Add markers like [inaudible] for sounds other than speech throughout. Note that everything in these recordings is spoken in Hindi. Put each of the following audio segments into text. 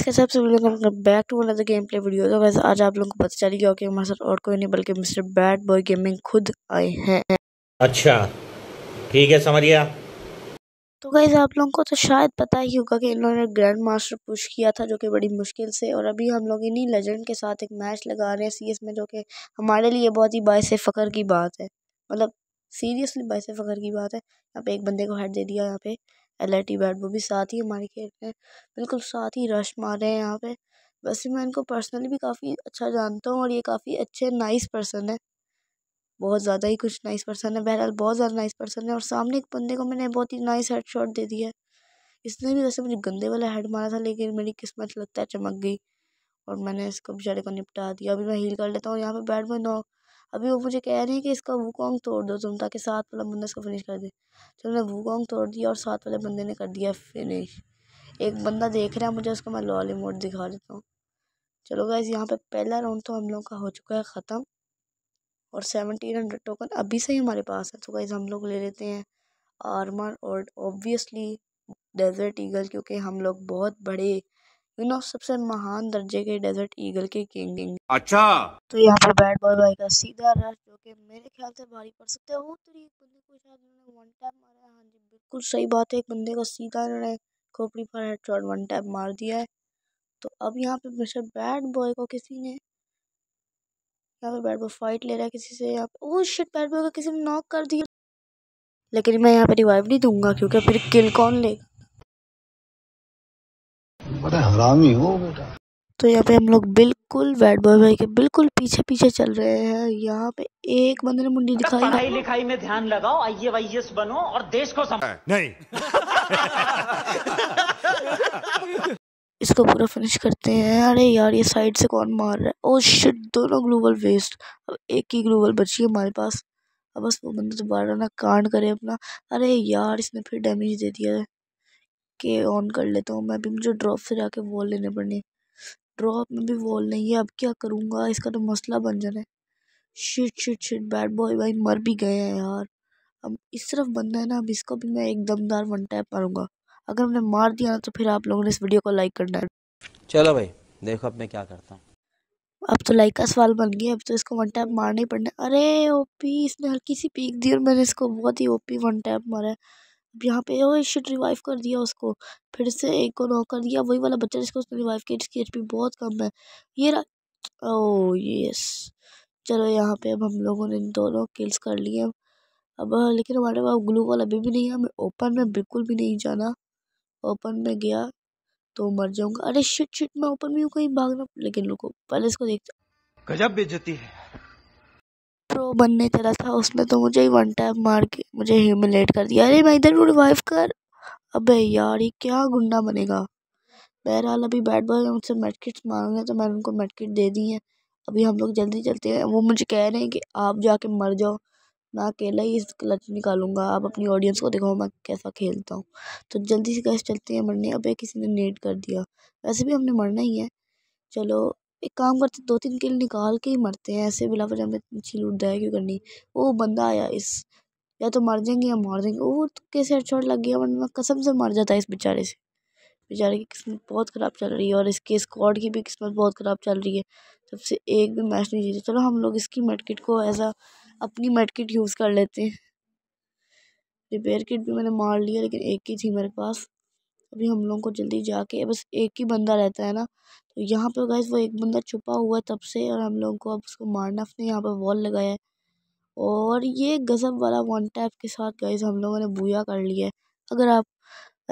गाइस कैसे सबसे सभी लोग हम back to another gameplay video तो वैसे आज आप लोगों को पता चल गया कि हमारे साथ और कोई नहीं बल्कि मिस्टर बैड बॉय गेमिंग खुद आए हैं अच्छा ठीक है समझ गया तो गाइज आप लोगों को तो शायद पता ही होगा कि इन्होंने ग्रैंड मास्टर पुश किया था जो कि बड़ी मुश्किल से और अभी हम लोग इन्हीं लेजेंड के साथ एक मैच लगा रहे हैं सीएस में जो कि हमारे लिए बहुत ही बायस फ़ख्र की बात है मतलब सीरियसली बायस फ़ख्र की बात है यहाँ पे एक बंदे को हेड दे दिया यहाँ पे एल आई टी बैट वो भी साथ ही हमारे खेत में बिल्कुल साथ ही रश मार रहे हैं यहाँ पे वैसे मैं इनको पर्सनली भी काफ़ी अच्छा जानता हूँ और ये काफ़ी अच्छे नाइस पर्सन है बहुत ज़्यादा ही कुछ नाइस पर्सन है बहरहाल बहुत ज़्यादा नाइस पर्सन है और सामने एक बंदे को मैंने बहुत ही नाइस हेड शॉट दे दिया है इसने भी वैसे मुझे गंदे वाला हेड मारा था लेकिन मेरी किस्मत लगता है चमक गई और मैंने इसको बेचारे को निपटा दिया अभी मैं हील कर लेता हूँ यहाँ पे बैट में नॉक अभी वो मुझे कह रहे हैं कि इसका वूकॉन्ग तोड़ दो तुम ताकि सात वाला बंदा इसको फिनिश कर दे चलो मैं वूकॉन्ग तोड़ दिया और सात वाले बंदे ने कर दिया फिनिश एक बंदा देख रहा है मुझे उसको मैं लॉली मोड दिखा देता हूँ चलो गाइज यहाँ पे पहला राउंड तो हम लोग का हो चुका है ख़त्म और सेवनटीन हंड्रेड टोकन अभी से ही हमारे पास है तो गाइज हम लोग ले लेते हैं आर्मर और ऑब्वियसली डेजर्ट ईगल क्योंकि हम लोग बहुत बड़े यू नो सबसे महान दर्जे के डेजर्ट ईगल के किंग अच्छा तो यहाँ पर बैट बॉय भाई का सीधा रश जो कि मेरे ख्याल से भारी पड़ सकते है वो तो एक बंदे को शायद उन्होंने वन टैप मारा है हाँ जी बिल्कुल सही बात है एक बंदे को सीधा उन्होंने खोपड़ी पर हेडशॉट वन टैप मार दिया है तो अब यहाँ पे मिस्टर बैट बॉय को किसी ने यहाँ पे बैट बॉय फाइट ले रहा है किसी से यहाँ पे ओ शिट बैट बॉय को किसी ने नॉक कर दिया लेकिन मैं यहाँ पर रिवाइव नहीं दूंगा क्योंकि फिर किल कौन लेगा बड़े हरामी हो बेटा तो यहाँ पे हम लोग बिल्कुल बैड बॉय भाई के बिल्कुल पीछे पीछे चल रहे हैं यहाँ पे एक बंदे ने मुंडी दिखाई पढ़ाई लिखाई में ध्यान लगाओ आइए वाई बनो और देश को समझ नहीं [laughs] इसको पूरा फिनिश करते हैं अरे यार ये साइड से कौन मार रहा है ओ oh शिट दोनों ग्लोबल वेस्ट अब एक ही ग्लोबल बची है हमारे पास अब बस वो बंदा दोबारा ना कांड करे अपना अरे यार इसने फिर डैमेज दे दिया है के ऑन कर लेता हूँ मैं अभी मुझे ड्रॉप से जाके वॉल लेने पड़नी ड्रॉप में भी वॉल नहीं है अब क्या करूँगा इसका तो मसला बन जाना है shit shit shit bad boy भाई मर भी गए हैं यार अब इस तरफ बंदा है ना अब इसको भी मैं एक दमदार वन टैप मारूंगा अगर हमने मार दिया ना तो फिर आप लोगों ने इस वीडियो को लाइक करना है चलो भाई देखो अब मैं क्या करता हूँ अब तो लाइक का सवाल बन गया अब तो इसको वन टैप मारना ही पड़ना अरे ओपी इसने हल्की सी पीक दी और मैंने इसको बहुत ही ओपी वन टैप मारा है यहाँ पे ओए शिट रिवाइव कर दिया उसको फिर से एक को नॉक कर दिया वही वाला बच्चा जिसको उसने रिवाइव किया जिसकी एचपी बहुत कम है ये रहा ओ यस चलो यहाँ पे अब हम लोगों ने दोनों किल्स कर लिए अब लेकिन हमारे पास ग्लू वाला अभी भी नहीं है हमें ओपन में बिल्कुल भी नहीं जाना ओपन में गया तो मर जाऊंगा अरे शिट शिट मैं ओपन में हूँ कहीं भागना लेकिन रुको पहले इसको देखते गजब बेइज्जती है प्रो बनने चला था उसने तो मुझे ही वन टैप मार के मुझे ह्यूमिलेट कर दिया अरे मैं इधर को रिवाइव कर अबे यार ये क्या गुंडा बनेगा बहरहाल अभी बैट बॉय ने मुझसे मेडकिट्स मांगे तो मैंने उनको मेडकिट दे दी है अभी हम लोग जल्दी चलते हैं वो मुझे कह रहे हैं कि आप जाके मर जाओ मैं अकेला ही इस क्लच निकालूंगा आप अपनी ऑडियंस को दिखाओ मैं कैसा खेलता हूँ तो जल्दी से कैसे चलते हैं मरने अब किसी ने नेट कर दिया वैसे भी हमने मरना ही है चलो एक काम करते दो तीन किल निकाल के ही मरते हैं ऐसे बिलावर हमें छील जाए क्यों करनी वो बंदा आया इस या तो मर जाएंगे या मार देंगे वो तो कैसे हेडशॉट लग गया वरना कसम से मर जाता है इस बेचारे से बेचारे की किस्मत बहुत ख़राब चल रही है और इसके स्क्वाड की भी किस्मत बहुत ख़राब चल रही है सबसे एक भी मैच नहीं जीते चलो हम लोग इसकी मेडकिट को ऐसा अपनी मेडकिट यूज़ कर लेते हैं रिपेयर किट भी मैंने मार लिया लेकिन एक ही थी मेरे पास अभी हम लोगों को जल्दी जाके बस एक ही बंदा रहता है ना तो यहाँ पर गैस वो एक बंदा छुपा हुआ है तब से और हम लोगों को अब उसको मारना अपने यहाँ पर वॉल लगाया है और ये गज़ब वाला वन टैप के साथ गैस हम लोगों ने बुया कर लिया है अगर आप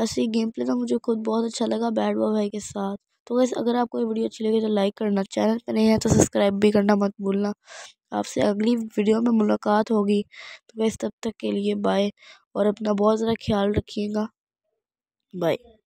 ऐसे ही गेम प्ले ना मुझे खुद बहुत अच्छा लगा बैट बॉल भाई के साथ तो वैसे अगर आपको ये वीडियो अच्छी लगी तो लाइक करना चैनल पर नहीं है तो सब्सक्राइब भी करना मत भूलना आपसे अगली वीडियो में मुलाकात होगी तो वैसे तब तक के लिए बाय और अपना बहुत ज़्यादा ख्याल रखिएगा Bye.